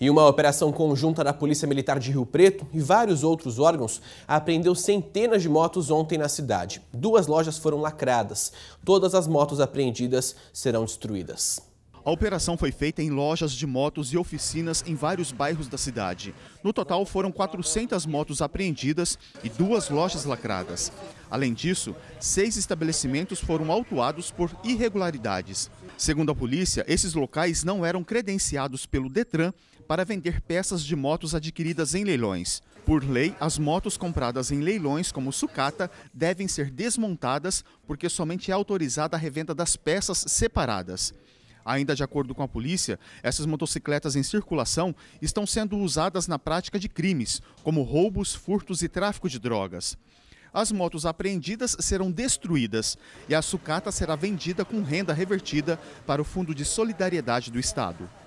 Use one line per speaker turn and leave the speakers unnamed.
E uma operação conjunta da Polícia Militar de Rio Preto e vários outros órgãos apreendeu centenas de motos ontem na cidade. Duas lojas foram lacradas. Todas as motos
apreendidas serão destruídas. A operação foi feita em lojas de motos e oficinas em vários bairros da cidade. No total, foram 400 motos apreendidas e duas lojas lacradas. Além disso, seis estabelecimentos foram autuados por irregularidades. Segundo a polícia, esses locais não eram credenciados pelo Detran para vender peças de motos adquiridas em leilões. Por lei, as motos compradas em leilões, como sucata, devem ser desmontadas, porque somente é autorizada a revenda das peças separadas. Ainda de acordo com a polícia, essas motocicletas em circulação estão sendo usadas na prática de crimes, como roubos, furtos e tráfico de drogas. As motos apreendidas serão destruídas e a sucata será vendida com renda revertida para o Fundo de Solidariedade do Estado.